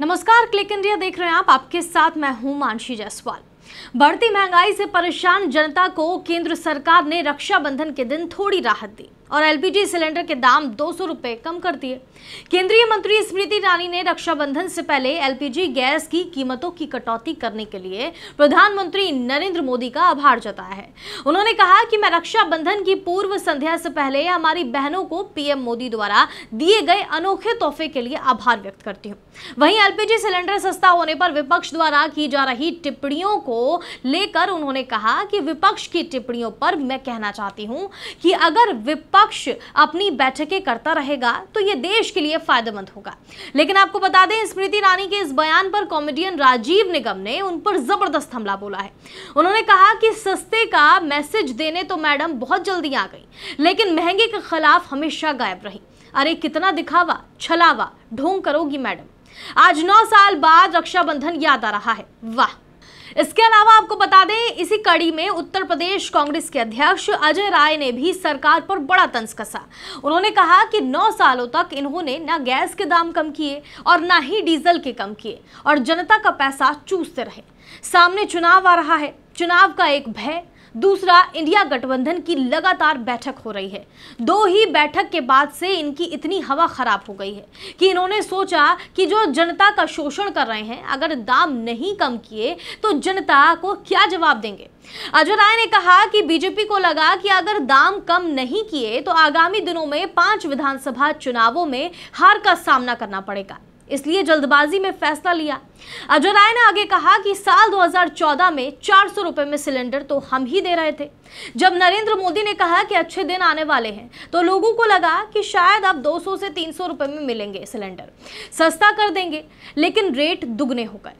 नमस्कार click India देख रहे हैं आप आपके साथ मैं हूं मानसी जायसवाल बढ़ती महंगाई से परेशान जनता को केंद्र सरकार ने रक्षाबंधन के दिन थोड़ी राहत दी और एलपीजी सिलेंडर के दाम दो सौ कम कर दिए केंद्रीय मंत्री स्मृति ईरानी ने रक्षाबंधन से पहले एलपीजी गैस की कीमतों की कटौती करने के लिए प्रधानमंत्री नरेंद्र मोदी का आभार जताया है उन्होंने कहा कि मैं रक्षाबंधन की पूर्व संध्या से पहले हमारी बहनों को पीएम मोदी द्वारा दिए गए अनोखे तोहफे के लिए आभार व्यक्त करती हूँ वहीं एलपीजी सिलेंडर सस्ता होने पर विपक्ष द्वारा की जा रही टिप्पणियों को लेकर उन्होंने कहा कि विपक्ष की टिप्पणियों पर मैं कहना चाहती हूँ कि अगर विपक्ष पक्ष अपनी बैठकें करता रहेगा तो ये देश के लिए फायदेमंद होगा लेकिन आपको बता दें स्मृति ईरानी के इस बयान पर कॉमेडियन राजीव निगम ने उन पर जबरदस्त हमला बोला है उन्होंने कहा कि सस्ते का मैसेज देने तो मैडम बहुत जल्दी आ गई लेकिन महंगे के खिलाफ हमेशा गायब रही अरे कितना दिखावा छलावा ढोंग करोगी मैडम आज नौ साल बाद रक्षाबंधन याद आ रहा है वाह इसके अलावा आपको बता दें इसी कड़ी में उत्तर प्रदेश कांग्रेस के अध्यक्ष अजय राय ने भी सरकार पर बड़ा तंज कसा उन्होंने कहा कि नौ सालों तक इन्होंने ना गैस के दाम कम किए और ना ही डीजल के कम किए और जनता का पैसा चूसते रहे सामने चुनाव आ रहा है चुनाव का एक भय दूसरा इंडिया गठबंधन की लगातार बैठक हो रही है दो ही बैठक के बाद से इनकी इतनी हवा खराब हो गई है कि इन्होंने सोचा कि जो जनता का शोषण कर रहे हैं अगर दाम नहीं कम किए तो जनता को क्या जवाब देंगे अजय राय ने कहा कि बीजेपी को लगा कि अगर दाम कम नहीं किए तो आगामी दिनों में पांच विधानसभा चुनावों में हार का सामना करना पड़ेगा इसलिए जल्दबाजी में फैसला लिया अजय राय ने आगे कहा कि साल 2014 में चार सौ में सिलेंडर तो हम ही दे रहे थे जब नरेंद्र मोदी ने कहा कि अच्छे दिन आने वाले हैं तो लोगों को लगा कि शायद अब 200 से 300 रुपए में मिलेंगे सिलेंडर सस्ता कर देंगे लेकिन रेट दुगने हो गए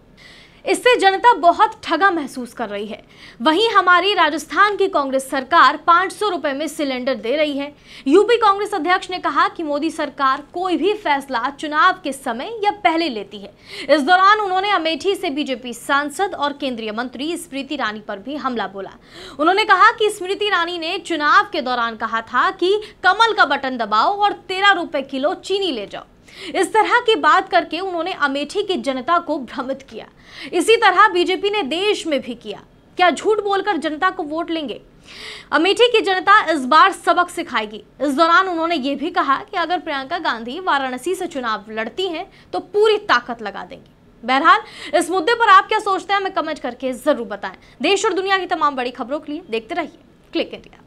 इससे जनता बहुत ठगा महसूस कर रही है वहीं हमारी राजस्थान की कांग्रेस सरकार 500 सौ रुपये में सिलेंडर दे रही है यूपी कांग्रेस अध्यक्ष ने कहा कि मोदी सरकार कोई भी फैसला चुनाव के समय या पहले लेती है इस दौरान उन्होंने अमेठी से बीजेपी सांसद और केंद्रीय मंत्री स्मृति ईरानी पर भी हमला बोला उन्होंने कहा कि स्मृति ईरानी ने चुनाव के दौरान कहा था कि कमल का बटन दबाओ और तेरह रुपए किलो चीनी ले जाओ इस तरह की बात करके उन्होंने अमेठी की जनता को भ्रमित किया इसी तरह बीजेपी ने देश में भी किया क्या झूठ बोलकर जनता को वोट लेंगे अमेठी की जनता इस बार सबक सिखाएगी इस दौरान उन्होंने ये भी कहा कि अगर प्रियंका गांधी वाराणसी से चुनाव लड़ती हैं तो पूरी ताकत लगा देंगी बहरहाल इस मुद्दे पर आप क्या सोचते हैं हमें कमेंट करके जरूर बताएं देश और दुनिया की तमाम बड़ी खबरों के लिए देखते रहिए क्लिक इंडिया